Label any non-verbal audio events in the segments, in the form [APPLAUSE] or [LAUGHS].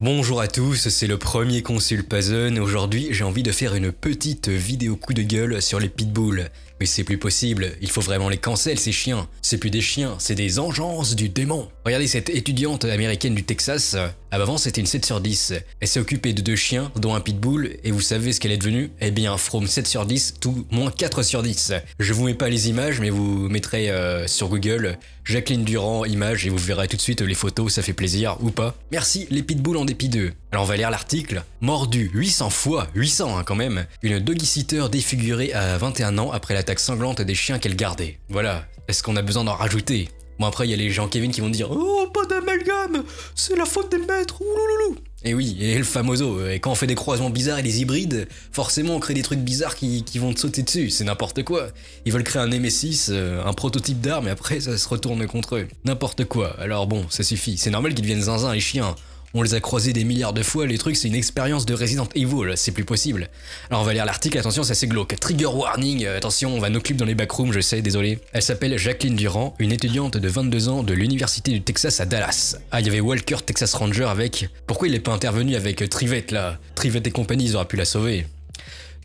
Bonjour à tous, c'est le premier consul et Aujourd'hui, j'ai envie de faire une petite vidéo coup de gueule sur les pitbulls. Mais c'est plus possible, il faut vraiment les cancel ces chiens. C'est plus des chiens, c'est des engences du démon. Regardez cette étudiante américaine du Texas, ah, bah, avant c'était une 7 sur 10. Elle s'est occupée de deux chiens, dont un pitbull, et vous savez ce qu'elle est devenue Eh bien, from 7 sur 10, tout moins 4 sur 10. Je vous mets pas les images, mais vous mettrez euh, sur Google Jacqueline Durand images et vous verrez tout de suite les photos, ça fait plaisir, ou pas. Merci les pitbulls en dépit d'eux. Alors on va lire l'article. Mordu 800 fois, 800 hein, quand même, une doggy-sitter défigurée à 21 ans après l'attaque sanglante des chiens qu'elle gardait. Voilà, est-ce qu'on a besoin d'en rajouter Bon après il y a les gens Kevin qui vont dire Oh pas d'amalgame, c'est la faute des maîtres, ouloulou !» et oui, et le famoso, euh, et quand on fait des croisements bizarres et des hybrides, forcément on crée des trucs bizarres qui, vont te sauter dessus, c'est n'importe quoi. Ils veulent créer un M6, euh, un prototype d'arme, et après ça se retourne contre eux. N'importe quoi, alors bon, ça suffit, c'est normal qu'ils deviennent zinzin les chiens. On les a croisés des milliards de fois, les trucs, c'est une expérience de Resident Evil, c'est plus possible. Alors on va lire l'article, attention, c'est assez glauque. Trigger warning, euh, attention, on va nos clips dans les backrooms, je sais, désolé. Elle s'appelle Jacqueline Durand, une étudiante de 22 ans de l'université du Texas à Dallas. Ah, il y avait Walker Texas Ranger avec. Pourquoi il n'est pas intervenu avec euh, Trivette là Trivette et compagnie, ils auraient pu la sauver.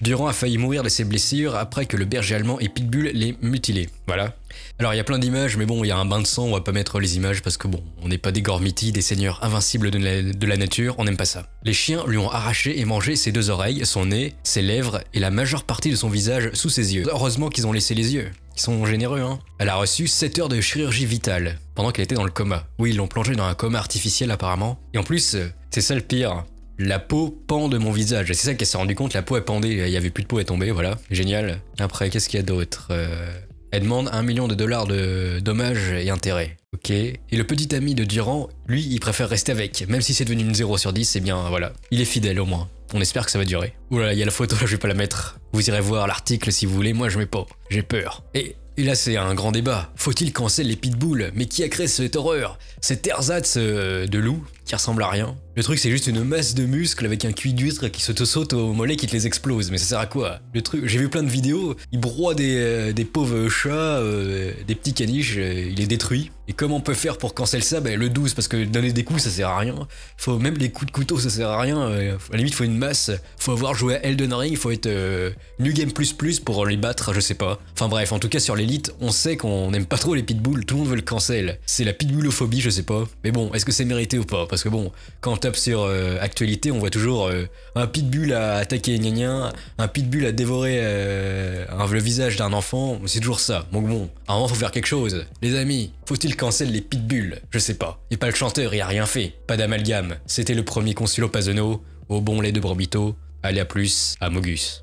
Durand a failli mourir de ses blessures après que le berger allemand et Pitbull l'aient mutilé. Voilà. Alors il y a plein d'images, mais bon, il y a un bain de sang, on va pas mettre les images parce que bon, on n'est pas des gormitis, des seigneurs invincibles de la, nature, on n'aime pas ça. Les chiens lui ont arraché et mangé ses deux oreilles, son nez, ses lèvres et la majeure partie de son visage sous ses yeux. Heureusement qu'ils ont laissé les yeux. Ils sont généreux, hein. Elle a reçu 7 heures de chirurgie vitale pendant qu'elle était dans le coma. Oui, ils l'ont plongée dans un coma artificiel apparemment. Et en plus, euh, c'est ça le pire la peau pend de mon visage. C'est ça qu'elle s'est rendu compte, la peau est pendée, il n'y avait plus de peau, elle est tombée, voilà. Génial. Après, qu'est-ce qu'il y a d'autre euh, Elle demande un million de dollars de dommages et intérêts. Ok. Et le petit ami de Durand, lui, il préfère rester avec. Même si c'est devenu une 0 sur 10, eh bien voilà. Il est fidèle au moins. On espère que ça va durer. Oula, il y a la photo, là, [LAUGHS] je vais pas la mettre. Vous irez voir l'article si vous voulez, moi je mets pas. J'ai peur. Et, là, c'est un grand débat. Faut-il cancel les pitbulls Mais qui a créé cette horreur Cet ersatz euh, de loup ressemble à rien. Le truc, c'est juste une masse de muscles avec un cuit d'huître qui se te saute au mollet qui te les explose. Mais ça sert à quoi Le truc, j'ai vu plein de vidéos, il broie des, euh, des pauvres chats, euh, des petits caniches, euh, il les détruit. Et comment on peut faire pour cancel ça Ben Le 12, parce que donner des coups, ça sert à rien. Faut même les coups de couteau, ça sert à rien. à la limite, faut une masse. Faut avoir joué à Elden Ring, faut être New Game Plus Plus pour les battre, je sais pas. Enfin bref, en tout cas, sur l'élite, on sait qu'on n'aime pas trop les pitbulls, tout le monde veut le cancel. C'est la pitbullophobie, je sais pas. Mais bon, est-ce que c'est mérité ou pas parce que bon, quand on tape sur euh, actualité, on voit toujours euh, un pitbull à attaquer Nianien, un pitbull à dévorer euh, un, le visage d'un enfant. C'est toujours ça. Donc bon, à un moment, faut faire quelque chose. Les amis, faut-il cancel les pitbulls Je sais pas. Et pas le chanteur, il a rien fait. Pas d'amalgame. C'était le premier consul au bon lait de Brobito. Allez à plus, à Mogus.